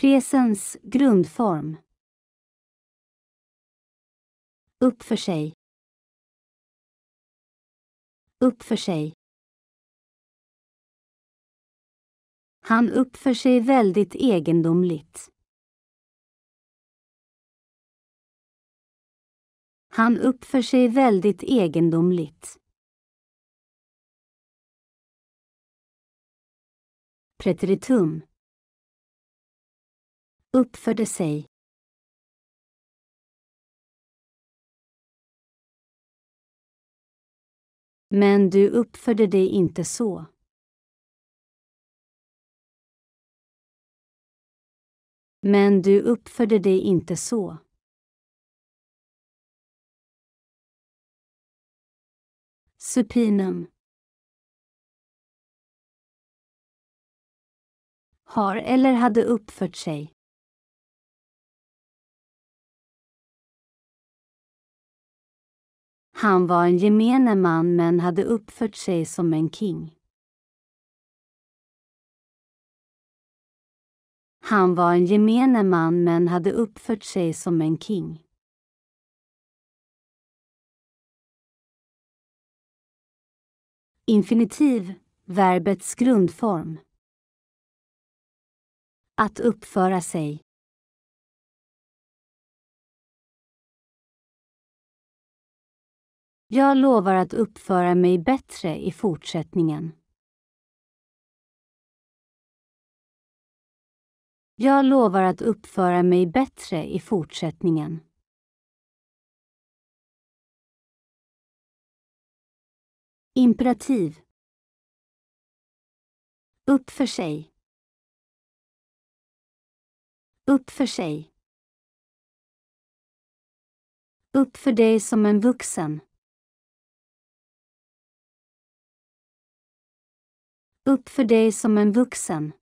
Presens grundform. Upp för sig. Upp för sig. Han uppför sig väldigt egendomligt. Han uppför sig väldigt egendomligt. Preteritum uppförde sig. Men du uppförde dig inte så. Men du uppförde dig inte så. Supinum. Har eller hade uppfört sig. Han var en gemene man men hade uppfört sig som en king. Han var en gemene man men hade uppfört sig som en king. Infinitiv, verbets grundform. Att uppföra sig. Jag lovar att uppföra mig bättre i fortsättningen. Jag lovar att uppföra mig bättre i fortsättningen. Imperativ. Upp för sig. Upp för sig. Upp för dig som en vuxen. Upp för dig som en vuxen.